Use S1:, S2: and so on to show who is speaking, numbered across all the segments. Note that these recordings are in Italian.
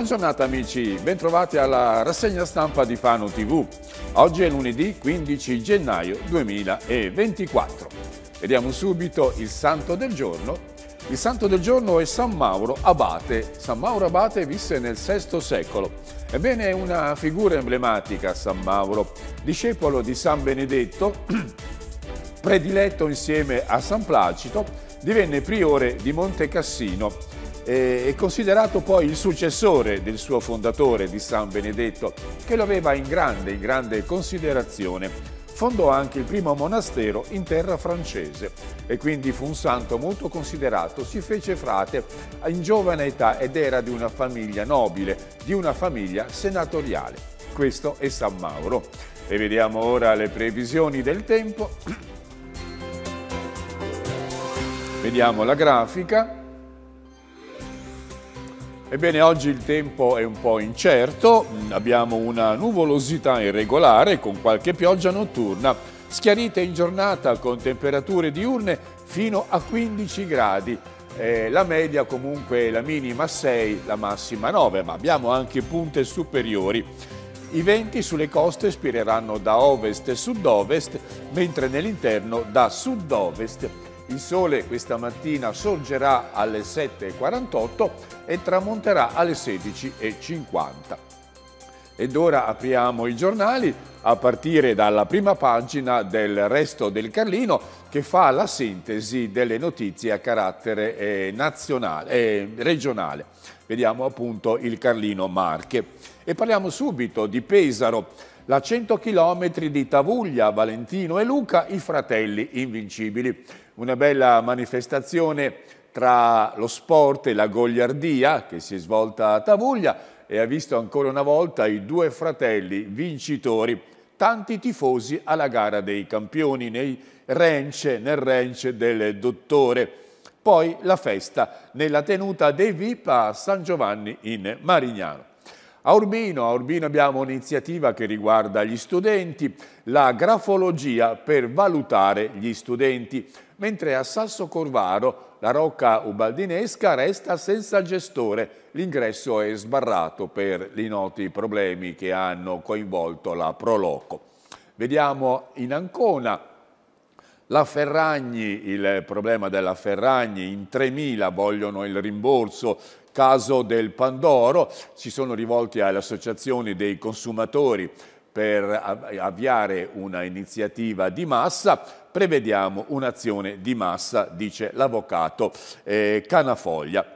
S1: Buona giornata amici, bentrovati alla rassegna stampa di Fano TV. Oggi è lunedì 15 gennaio 2024. Vediamo subito il santo del giorno. Il santo del giorno è San Mauro Abate. San Mauro Abate visse nel VI secolo. Ebbene è una figura emblematica San Mauro, discepolo di San Benedetto, prediletto insieme a San Placito, divenne priore di Monte Cassino è considerato poi il successore del suo fondatore di San Benedetto, che lo aveva in grande, in grande considerazione fondò anche il primo monastero in terra francese e quindi fu un santo molto considerato. Si fece frate in giovane età ed era di una famiglia nobile, di una famiglia senatoriale. Questo è San Mauro. E vediamo ora le previsioni del tempo. Vediamo la grafica. Ebbene, oggi il tempo è un po' incerto, abbiamo una nuvolosità irregolare con qualche pioggia notturna, schiarita in giornata con temperature diurne fino a 15 gradi. Eh, la media comunque la minima 6, la massima 9, ma abbiamo anche punte superiori. I venti sulle coste spireranno da ovest e sud-ovest, mentre nell'interno da sud-ovest il sole questa mattina sorgerà alle 7.48 e tramonterà alle 16.50. Ed ora apriamo i giornali a partire dalla prima pagina del Resto del Carlino che fa la sintesi delle notizie a carattere eh, nazionale, eh, regionale. Vediamo appunto il Carlino Marche. E parliamo subito di Pesaro la 100 km di Tavuglia, Valentino e Luca, i fratelli invincibili una bella manifestazione tra lo sport e la gogliardia che si è svolta a Tavuglia e ha visto ancora una volta i due fratelli vincitori, tanti tifosi alla gara dei campioni nei ranch, nel ranch del dottore. Poi la festa nella tenuta dei VIP a San Giovanni in Marignano. A Urbino, a Urbino abbiamo un'iniziativa che riguarda gli studenti, la grafologia per valutare gli studenti mentre a Sasso Corvaro la Rocca Ubaldinesca resta senza gestore. L'ingresso è sbarrato per i noti problemi che hanno coinvolto la Proloco. Vediamo in Ancona la Ferragni, il problema della Ferragni, in 3.000 vogliono il rimborso, caso del Pandoro, si sono rivolti alle associazioni dei consumatori per avviare una iniziativa di massa, prevediamo un'azione di massa, dice l'avvocato eh, Canafoglia.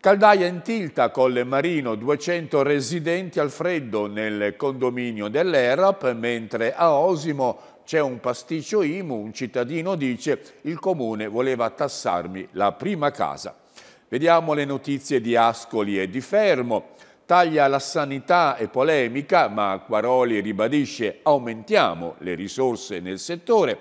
S1: Caldaia in tilta, Colle Marino, 200 residenti al freddo nel condominio dell'ERAP, mentre a Osimo c'è un pasticcio IMU, un cittadino dice il comune voleva tassarmi la prima casa. Vediamo le notizie di Ascoli e di Fermo. Taglia la sanità e polemica, ma Quaroli ribadisce aumentiamo le risorse nel settore.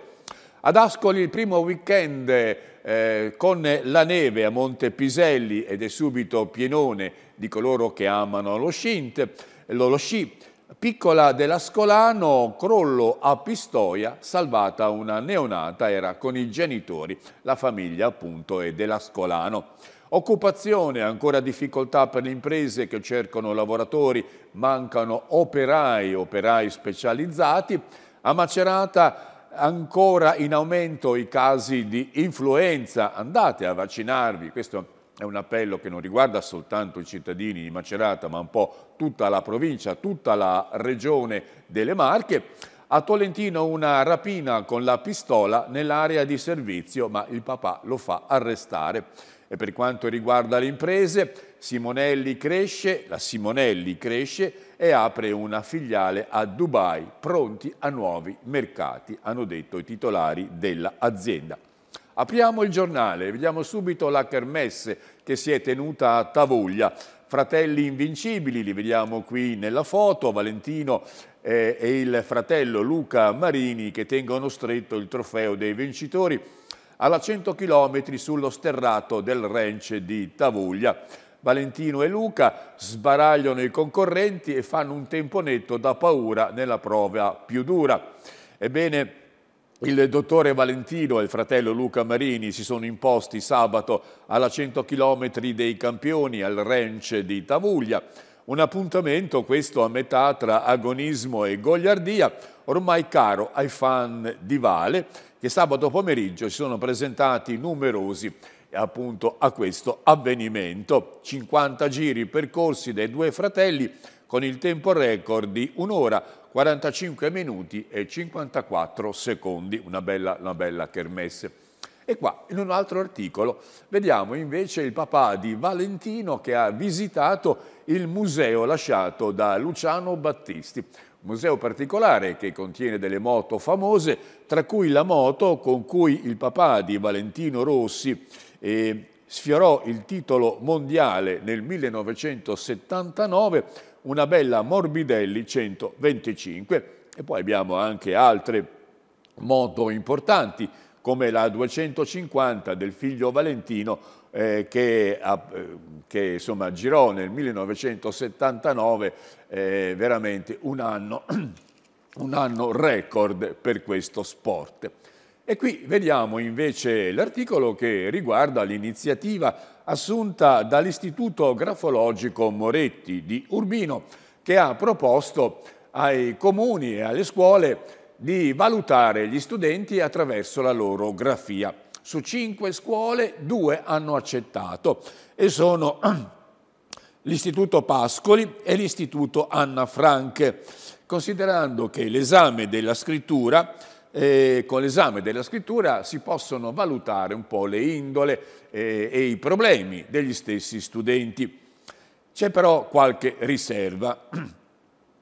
S1: Ad Ascoli il primo weekend eh, con la neve a Monte Piselli ed è subito pienone di coloro che amano lo, scint, lo, lo sci. Piccola dell'Ascolano, crollo a Pistoia, salvata una neonata, era con i genitori, la famiglia appunto è dell'Ascolano. Occupazione, ancora difficoltà per le imprese che cercano lavoratori, mancano operai, operai specializzati. A Macerata ancora in aumento i casi di influenza, andate a vaccinarvi, questo è un appello che non riguarda soltanto i cittadini di Macerata, ma un po' tutta la provincia, tutta la regione delle Marche. A Tolentino una rapina con la pistola nell'area di servizio, ma il papà lo fa arrestare. E per quanto riguarda le imprese, Simonelli cresce, la Simonelli cresce e apre una filiale a Dubai, pronti a nuovi mercati, hanno detto i titolari dell'azienda. Apriamo il giornale, vediamo subito la kermesse che si è tenuta a Tavoglia. Fratelli invincibili, li vediamo qui nella foto, Valentino eh, e il fratello Luca Marini che tengono stretto il trofeo dei vincitori alla 100 km sullo sterrato del ranch di Tavoglia. Valentino e Luca sbaragliano i concorrenti e fanno un tempo netto da paura nella prova più dura. Ebbene, il dottore Valentino e il fratello Luca Marini si sono imposti sabato alla 100 km dei campioni al ranch di Tavuglia. Un appuntamento questo a metà tra agonismo e gogliardia, ormai caro ai fan di Vale, che sabato pomeriggio si sono presentati numerosi appunto a questo avvenimento. 50 giri percorsi dai due fratelli con il tempo record di un'ora, 45 minuti e 54 secondi, una bella, una bella kermesse. E qua, in un altro articolo, vediamo invece il papà di Valentino che ha visitato il museo lasciato da Luciano Battisti. museo particolare che contiene delle moto famose, tra cui la moto con cui il papà di Valentino Rossi e sfiorò il titolo mondiale nel 1979, una bella Morbidelli 125 e poi abbiamo anche altre moto importanti come la 250 del figlio Valentino eh, che, eh, che insomma, girò nel 1979 eh, veramente un anno, un anno record per questo sport. E qui vediamo invece l'articolo che riguarda l'iniziativa assunta dall'Istituto Grafologico Moretti di Urbino che ha proposto ai comuni e alle scuole di valutare gli studenti attraverso la loro grafia. Su cinque scuole due hanno accettato e sono l'Istituto Pascoli e l'Istituto Anna Frank, considerando che l'esame della scrittura eh, con l'esame della scrittura si possono valutare un po' le indole eh, e i problemi degli stessi studenti. C'è però qualche riserva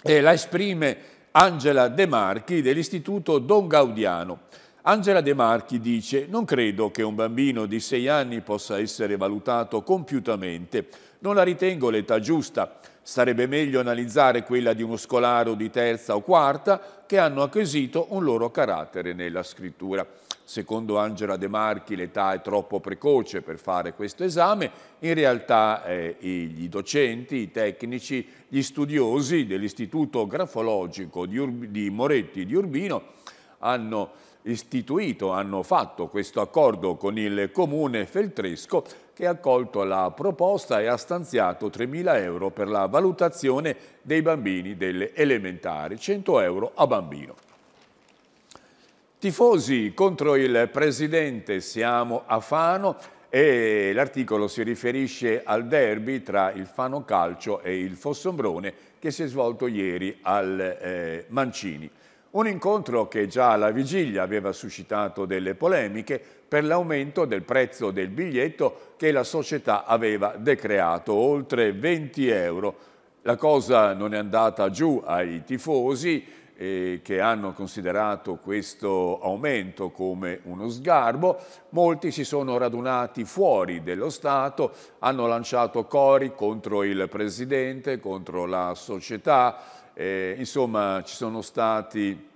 S1: e la esprime Angela De Marchi dell'Istituto Don Gaudiano. Angela De Marchi dice «Non credo che un bambino di sei anni possa essere valutato compiutamente. Non la ritengo l'età giusta». Sarebbe meglio analizzare quella di uno scolaro di terza o quarta che hanno acquisito un loro carattere nella scrittura. Secondo Angela De Marchi l'età è troppo precoce per fare questo esame, in realtà eh, i docenti, i tecnici, gli studiosi dell'Istituto Grafologico di, di Moretti di Urbino hanno istituito, hanno fatto questo accordo con il comune feltresco che ha accolto la proposta e ha stanziato 3.000 euro per la valutazione dei bambini delle elementari, 100 euro a bambino. Tifosi contro il presidente, siamo a Fano e l'articolo si riferisce al derby tra il Fano Calcio e il Fossombrone che si è svolto ieri al eh, Mancini. Un incontro che già alla vigilia aveva suscitato delle polemiche per l'aumento del prezzo del biglietto che la società aveva decreato, oltre 20 euro. La cosa non è andata giù ai tifosi eh, che hanno considerato questo aumento come uno sgarbo. Molti si sono radunati fuori dello Stato, hanno lanciato cori contro il Presidente, contro la società, eh, insomma, ci sono stati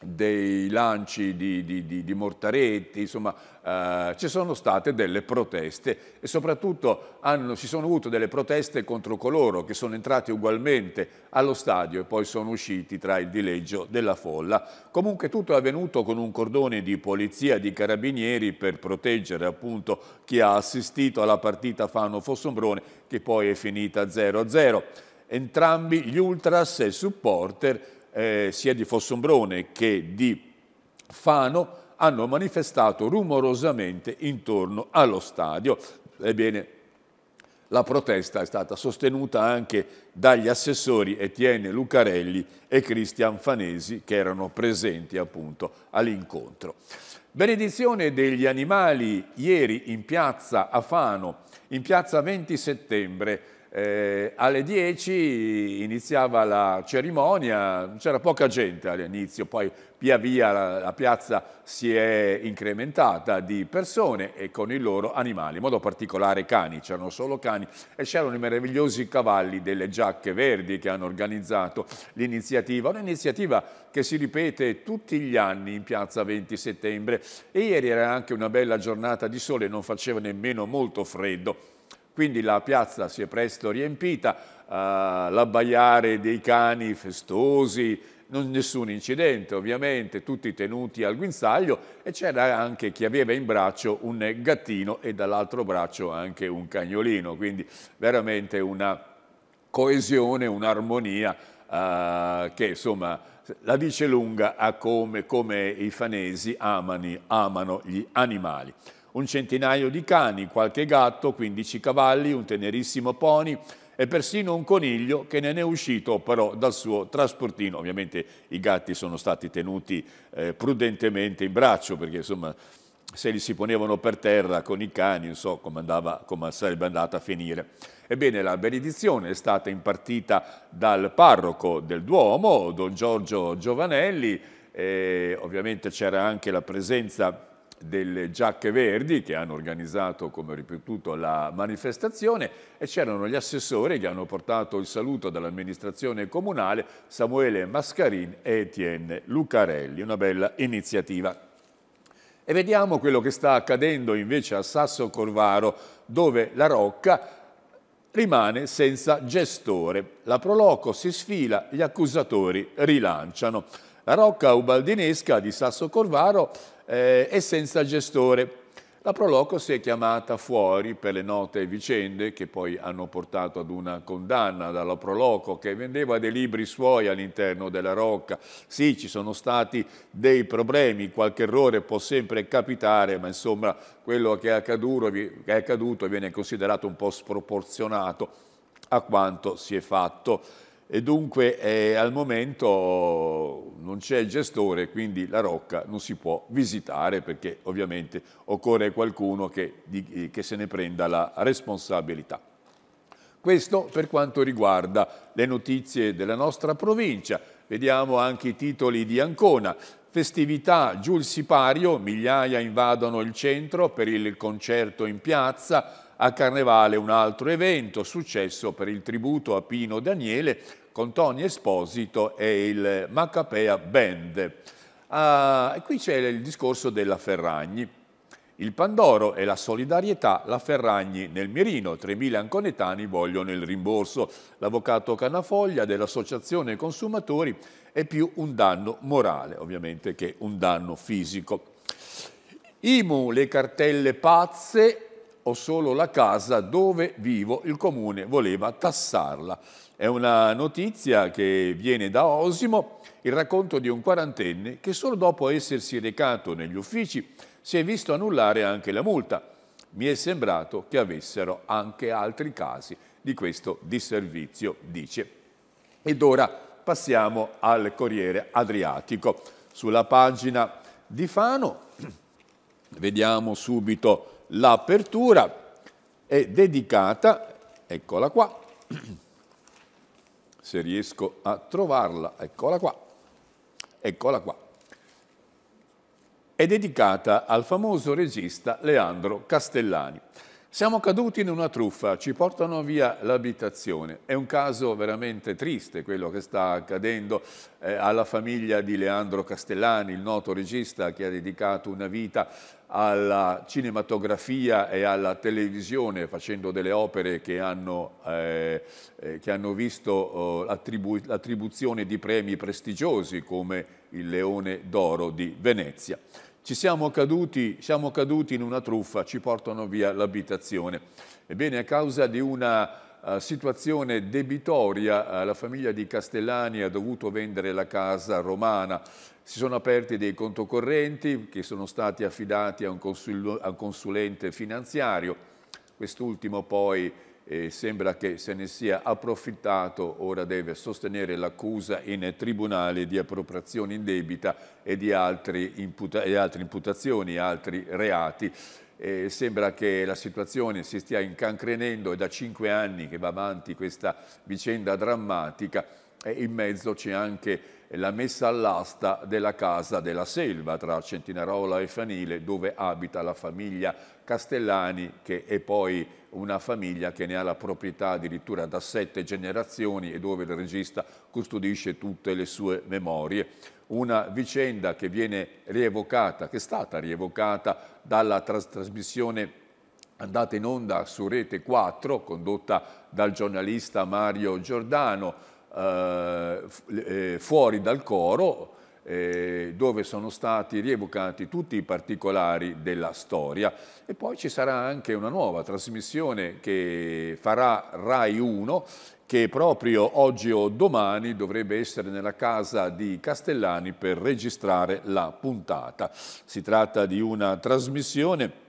S1: dei lanci di, di, di, di mortaretti, insomma eh, ci sono state delle proteste e soprattutto hanno, ci sono avute delle proteste contro coloro che sono entrati ugualmente allo stadio e poi sono usciti tra il dileggio della folla. Comunque tutto è avvenuto con un cordone di polizia, di carabinieri per proteggere appunto chi ha assistito alla partita Fano-Fossombrone che poi è finita 0-0 entrambi gli ultras e supporter eh, sia di Fossombrone che di Fano hanno manifestato rumorosamente intorno allo stadio. Ebbene, la protesta è stata sostenuta anche dagli assessori Etienne Lucarelli e Cristian Fanesi che erano presenti appunto all'incontro. Benedizione degli animali ieri in piazza a Fano, in piazza 20 settembre, eh, alle 10 iniziava la cerimonia, c'era poca gente all'inizio, poi via via la, la, piazza si è incrementata di persone e con i loro animali, in modo particolare cani, c'erano solo cani e c'erano i meravigliosi cavalli delle giacche verdi che hanno organizzato l'iniziativa, un'iniziativa che si ripete tutti gli anni in piazza 20 settembre e ieri era anche una bella giornata di sole, non faceva nemmeno molto freddo quindi la piazza si è presto riempita, eh, l'abbaiare dei cani festosi, non, nessun incidente ovviamente, tutti tenuti al guinzaglio e c'era anche chi aveva in braccio un gattino e dall'altro braccio anche un cagnolino, quindi veramente una coesione, un'armonia eh, che insomma la dice lunga a come, come i fanesi amano, amano gli animali un centinaio di cani, qualche gatto, 15 cavalli, un tenerissimo pony e persino un coniglio che ne è uscito però dal suo trasportino. Ovviamente i gatti sono stati tenuti eh, prudentemente in braccio perché insomma se li si ponevano per terra con i cani, non so come, andava, come sarebbe andata a finire. Ebbene, la benedizione è stata impartita dal parroco del Duomo, Don Giorgio Giovanelli, e ovviamente c'era anche la presenza delle giacche verdi che hanno organizzato, come ripetuto, la manifestazione e c'erano gli assessori che hanno portato il saluto dall'amministrazione comunale Samuele Mascarin e Etienne Lucarelli, una bella iniziativa. E vediamo quello che sta accadendo invece a Sasso Corvaro, dove la Rocca rimane senza gestore. La Proloco si sfila, gli accusatori rilanciano. La Rocca ubaldinesca di Sasso Corvaro eh, e senza gestore. La Proloco si è chiamata fuori per le note vicende che poi hanno portato ad una condanna dalla Proloco che vendeva dei libri suoi all'interno della Rocca. Sì, ci sono stati dei problemi, qualche errore può sempre capitare, ma insomma quello che è accaduto, che è accaduto viene considerato un po' sproporzionato a quanto si è fatto e dunque eh, al momento non c'è il gestore, quindi la Rocca non si può visitare perché ovviamente occorre qualcuno che, di, eh, che se ne prenda la responsabilità. Questo per quanto riguarda le notizie della nostra provincia. Vediamo anche i titoli di Ancona. Festività giù il sipario, migliaia invadono il centro per il concerto in piazza, a Carnevale un altro evento, successo per il tributo a Pino Daniele con Tony Esposito e il Macapea Band. Ah, qui c'è il discorso della Ferragni. Il Pandoro e la solidarietà, la Ferragni nel mirino, 3.000 anconetani vogliono il rimborso. L'avvocato Canafoglia dell'Associazione Consumatori è più un danno morale, ovviamente, che un danno fisico. IMU, le cartelle pazze, ho solo la casa dove vivo, il comune voleva tassarla. È una notizia che viene da Osimo, il racconto di un quarantenne che solo dopo essersi recato negli uffici si è visto annullare anche la multa. Mi è sembrato che avessero anche altri casi di questo disservizio, dice. Ed ora passiamo al Corriere Adriatico. Sulla pagina di Fano vediamo subito l'apertura è dedicata, eccola qua, se riesco a trovarla, eccola qua, eccola qua, è dedicata al famoso regista Leandro Castellani. Siamo caduti in una truffa, ci portano via l'abitazione. È un caso veramente triste quello che sta accadendo eh, alla famiglia di Leandro Castellani, il noto regista che ha dedicato una vita alla cinematografia e alla televisione facendo delle opere che hanno, eh, eh che hanno visto eh, attribu- l'attribuzione di premi prestigiosi come il Leone d'Oro di Venezia. Ci siamo caduti, siamo caduti in una truffa, ci portano via l'abitazione. Ebbene, a causa di una situazione debitoria, eh, la famiglia di Castellani ha dovuto vendere la casa romana, si sono aperti dei contocorrenti che sono stati affidati a un, consul a un consulente finanziario, quest'ultimo poi eh, sembra che se ne sia approfittato, ora deve sostenere l'accusa in tribunale di appropriazione in debita e di altre imputa altre imputazioni, altri reati. Eh, sembra che la situazione si stia incancrenendo, è da cinque anni che va avanti questa vicenda drammatica e in mezzo c'è anche la messa all'asta della casa della selva tra Centinarola e Fanile dove abita la famiglia Castellani che è poi una famiglia che ne ha la proprietà addirittura da sette generazioni e dove il regista custodisce tutte le sue memorie. Una vicenda che viene rievocata, che è stata rievocata dalla tras trasmissione andata in onda su Rete 4, condotta dal giornalista Mario Giordano, eh, eh fuori dal coro, eh, dove sono stati rievocati tutti i particolari della storia e poi ci sarà anche una nuova trasmissione che farà Rai 1 che proprio oggi o domani dovrebbe essere nella casa di Castellani per registrare la puntata. Si tratta di una trasmissione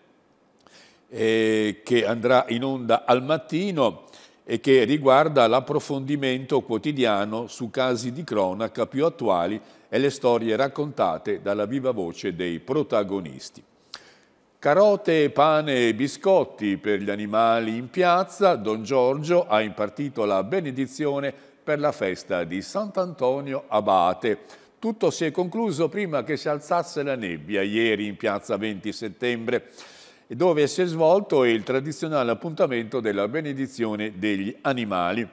S1: eh, che andrà in onda al mattino e che riguarda l'approfondimento quotidiano su casi di cronaca più attuali e le storie raccontate dalla viva voce dei protagonisti. Carote, pane e biscotti per gli animali in piazza, Don Giorgio ha impartito la benedizione per la festa di Sant'Antonio Abate. Tutto si è concluso prima che si alzasse la nebbia ieri in piazza 20 settembre dove si è svolto il tradizionale appuntamento della benedizione degli animali.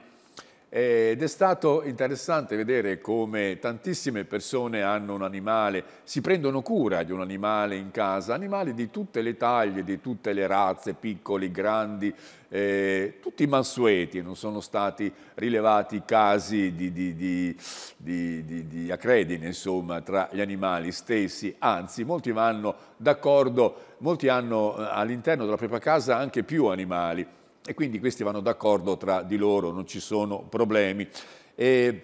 S1: Ed è stato interessante vedere come tantissime persone hanno un animale, si prendono cura di un animale in casa, animali di tutte le taglie, di tutte le razze, piccoli, grandi, eh, tutti mansueti, non sono stati rilevati casi di, di, di, di acredine insomma, tra gli animali stessi, anzi molti vanno d'accordo, molti hanno eh, all'interno della propria casa anche più animali e quindi questi vanno d'accordo tra di loro, non ci sono problemi. E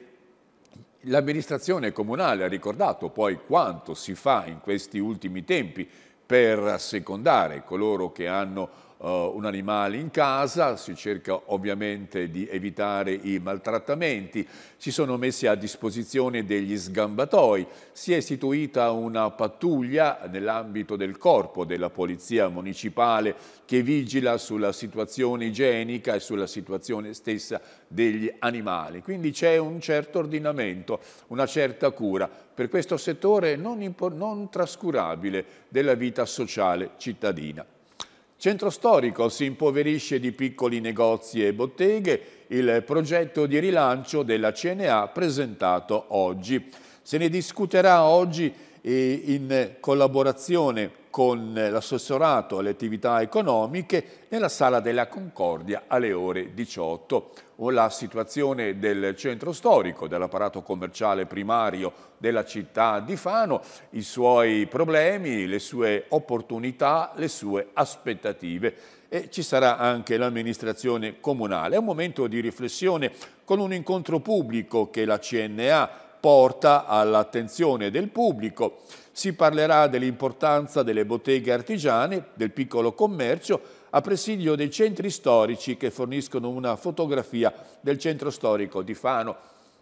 S1: l'amministrazione comunale ha ricordato poi quanto si fa in questi ultimi tempi per assecondare coloro che hanno uh, un animale in casa, si cerca ovviamente di evitare i maltrattamenti, si sono messi a disposizione degli sgambatoi, si è istituita una pattuglia nell'ambito del corpo della Polizia Municipale che vigila sulla situazione igienica e sulla situazione stessa degli animali. Quindi c'è un certo ordinamento, una certa cura per questo settore non, non trascurabile della vita sociale cittadina. Centro storico si impoverisce di piccoli negozi e botteghe, il progetto di rilancio della CNA presentato oggi. Se ne discuterà oggi eh, in collaborazione con l'assessorato alle attività economiche nella Sala della Concordia alle ore 18. La situazione del centro storico, dell'apparato commerciale primario della città di Fano, i suoi problemi, le sue opportunità, le sue aspettative. E ci sarà anche l'amministrazione comunale. È un momento di riflessione con un incontro pubblico che la CNA porta all'attenzione del pubblico. Si parlerà dell'importanza delle botteghe artigiane, del piccolo commercio, a presidio dei centri storici che forniscono una fotografia del centro storico di Fano,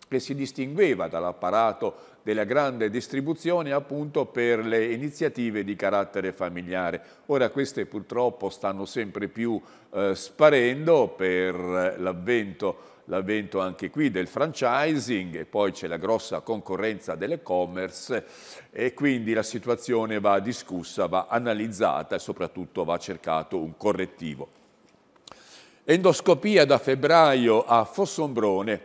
S1: che si distingueva dall'apparato della grande distribuzione appunto per le iniziative di carattere familiare. Ora queste purtroppo stanno sempre più eh, sparendo per l'avvento l'avvento anche qui del franchising e poi c'è la grossa concorrenza dell'e-commerce e quindi la situazione va discussa, va analizzata e soprattutto va cercato un correttivo. Endoscopia da febbraio a Fossombrone,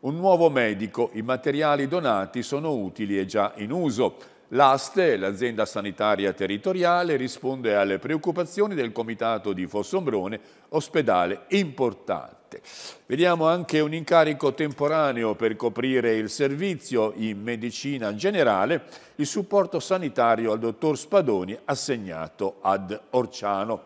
S1: un nuovo medico, i materiali donati sono utili e già in uso. L'ASTE, l'azienda sanitaria territoriale, risponde alle preoccupazioni del comitato di Fossombrone, ospedale importante. Vediamo anche un incarico temporaneo per coprire il servizio in medicina generale, il supporto sanitario al dottor Spadoni assegnato ad Orciano.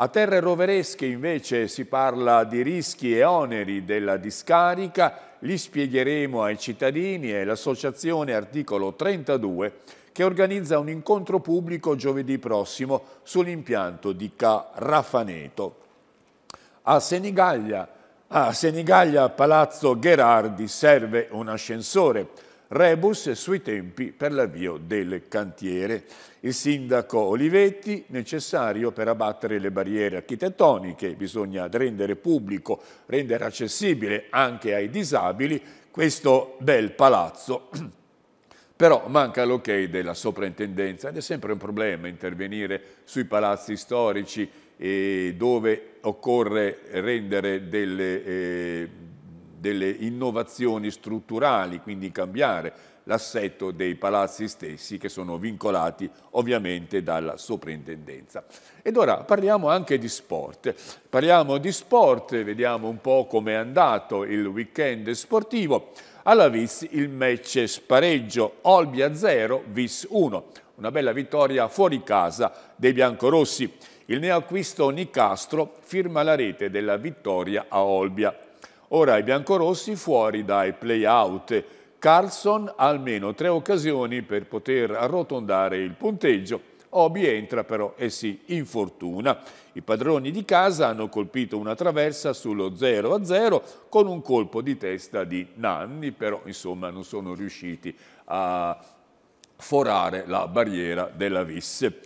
S1: A terre roveresche invece si parla di rischi e oneri della discarica li spiegheremo ai cittadini e all'associazione articolo 32 che organizza un incontro pubblico giovedì prossimo sull'impianto di Carrafaneto. A Senigallia, a Senigallia Palazzo Gherardi serve un ascensore rebus sui tempi per l'avvio del cantiere. Il sindaco Olivetti, necessario per abbattere le barriere architettoniche, bisogna rendere pubblico, rendere accessibile anche ai disabili questo bel palazzo però manca l'ok della soprintendenza ed è sempre un problema intervenire sui palazzi storici eh, dove occorre rendere delle, eh, delle innovazioni strutturali, quindi cambiare l'assetto dei palazzi stessi che sono vincolati ovviamente dalla soprintendenza. Ed ora parliamo anche di sport. Parliamo di sport, vediamo un po' com'è andato il weekend sportivo. Alla Vis il match spareggio Olbia 0, Vis 1. Una bella vittoria fuori casa dei biancorossi. Il neoacquisto Nicastro firma la rete della vittoria a Olbia Ora i biancorossi fuori dai play-out. Carlson ha almeno tre occasioni per poter arrotondare il punteggio. Obi entra però e si infortuna. I padroni di casa hanno colpito una traversa sullo 0-0 con un colpo di testa di Nanni, però insomma non sono riusciti a forare la barriera della Visse.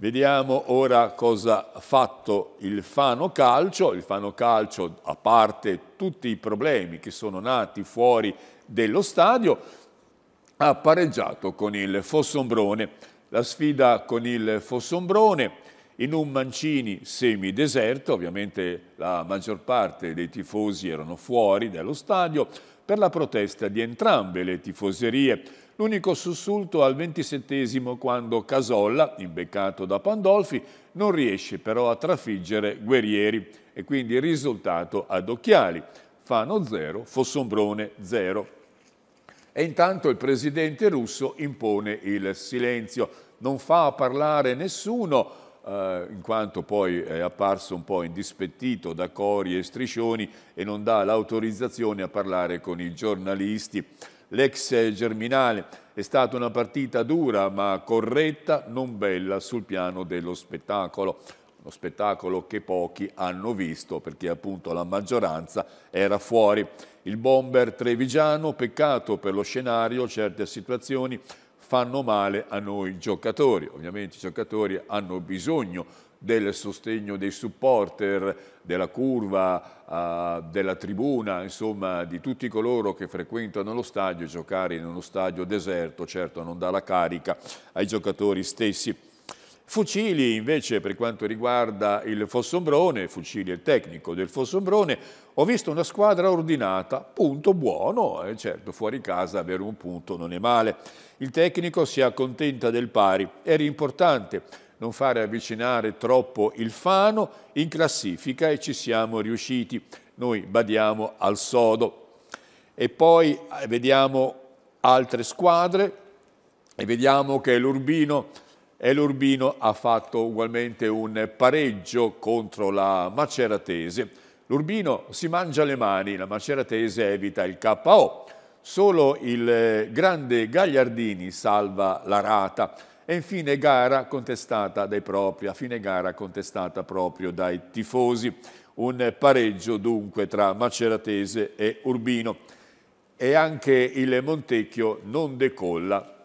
S1: Vediamo ora cosa ha fatto il Fano Calcio. Il Fano Calcio, a parte tutti i problemi che sono nati fuori dello stadio, ha pareggiato con il Fossombrone. La sfida con il Fossombrone in un Mancini semideserto, ovviamente la maggior parte dei tifosi erano fuori dallo stadio per la protesta di entrambe le tifoserie L'unico sussulto al ventisettesimo quando Casolla, imbeccato da Pandolfi, non riesce però a trafiggere Guerrieri e quindi il risultato ad occhiali. Fano 0, Fossombrone 0. E intanto il presidente russo impone il silenzio, non fa parlare nessuno, eh, in quanto poi è apparso un po' indispettito da cori e striscioni e non dà l'autorizzazione a parlare con i giornalisti l'ex Germinale. È stata una partita dura ma corretta, non bella sul piano dello spettacolo. Uno spettacolo che pochi hanno visto perché appunto la maggioranza era fuori. Il bomber trevigiano, peccato per lo scenario, certe situazioni fanno male a noi giocatori. Ovviamente i giocatori hanno bisogno del sostegno dei supporter, della curva, uh, della tribuna, insomma di tutti coloro che frequentano lo stadio, giocare in uno stadio deserto certo non dà la carica ai giocatori stessi. Fucili invece per quanto riguarda il Fossombrone, Fucili è il tecnico del Fossombrone, ho visto una squadra ordinata, punto buono, eh, certo fuori casa avere un punto non è male. Il tecnico si accontenta del pari, era importante non fare avvicinare troppo il fano in classifica e ci siamo riusciti. Noi badiamo al sodo. E poi eh, vediamo altre squadre e vediamo che l'Urbino e l'Urbino ha fatto ugualmente un pareggio contro la Maceratese. L'Urbino si mangia le mani, la Maceratese evita il KO. Solo il eh, grande Gagliardini salva la rata e infine gara contestata dai propri, a fine gara contestata proprio dai tifosi. Un pareggio dunque tra Maceratese e Urbino. E anche il Montecchio non decolla.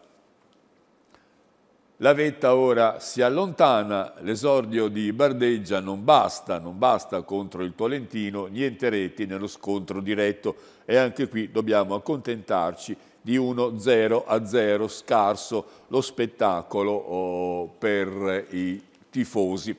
S1: La vetta ora si allontana, l'esordio di Bardeggia non basta, non basta contro il Tolentino, niente reti nello scontro diretto e anche qui dobbiamo accontentarci di uno 0 a 0 scarso lo spettacolo oh, per i tifosi.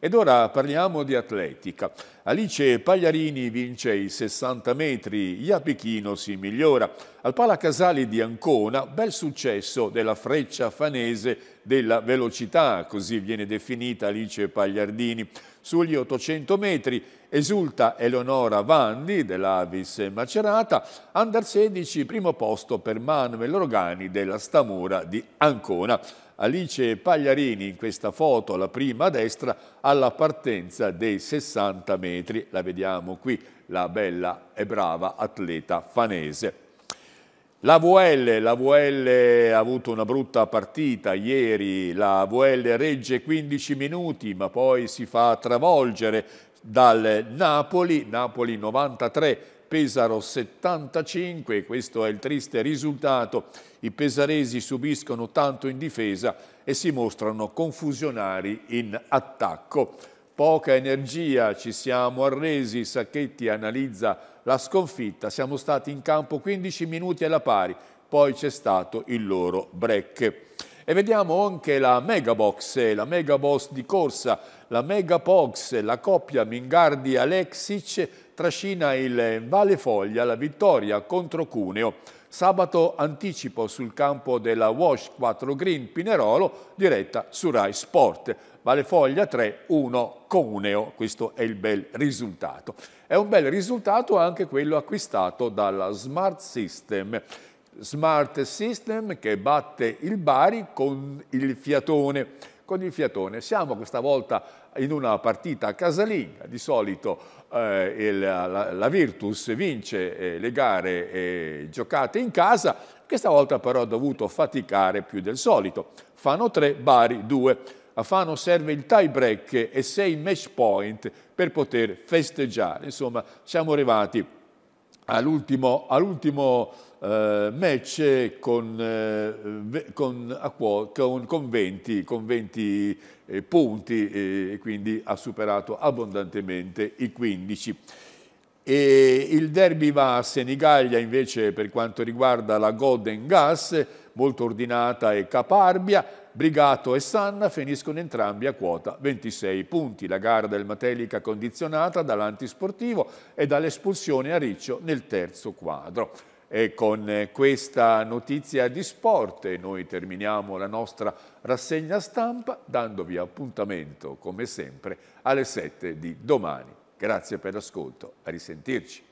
S1: Ed ora parliamo di atletica. Alice Pagliarini vince i 60 metri, Iapichino si migliora. Al Pala Casali di Ancona, bel successo della freccia fanese della velocità, così viene definita Alice Pagliardini. Sugli 800 metri esulta Eleonora Vandi dell'Avis Macerata, under 16 primo posto per Manuel Rogani della Stamura di Ancona. Alice Pagliarini in questa foto, la prima a destra, alla partenza dei 60 metri. La vediamo qui, la bella e brava atleta fanese. La VL, la VL ha avuto una brutta partita ieri, la VL regge 15 minuti ma poi si fa travolgere dal Napoli, Napoli 93, Pesaro 75, questo è il triste risultato, i pesaresi subiscono tanto in difesa e si mostrano confusionari in attacco. Poca energia, ci siamo arresi, Sacchetti analizza la sconfitta, siamo stati in campo 15 minuti alla pari, poi c'è stato il loro break. E vediamo anche la Megabox, la Megabox di corsa, la Megabox, la coppia Mingardi-Alexic trascina il Valle Foglia alla vittoria contro Cuneo. Sabato anticipo sul campo della Wash 4 Green Pinerolo, diretta su Rai Sport. Valle Foglia 3-1 Cuneo, questo è il bel risultato. È un bel risultato anche quello acquistato dalla Smart System. Smart System che batte il Bari con il fiatone. Con il fiatone. Siamo questa volta in una partita casalinga, di solito eh, la, la, la, Virtus vince eh, le gare eh, giocate in casa, questa volta però ha dovuto faticare più del solito. Fano 3, Bari 2. A Fano serve il tie break e 6 match point per poter festeggiare. Insomma, siamo arrivati all'ultimo all eh, match con, eh, con, con, con, 20, con 20 eh, punti e quindi ha superato abbondantemente i 15. E il derby va a Senigallia invece per quanto riguarda la Golden Gas, molto ordinata e caparbia, Brigato e Sanna finiscono entrambi a quota 26 punti. La gara del Matelica condizionata dall'antisportivo e dall'espulsione a Riccio nel terzo quadro. E con eh, questa notizia di sport noi terminiamo la nostra rassegna stampa dandovi appuntamento come sempre alle 7 di domani. Grazie per l'ascolto, a risentirci.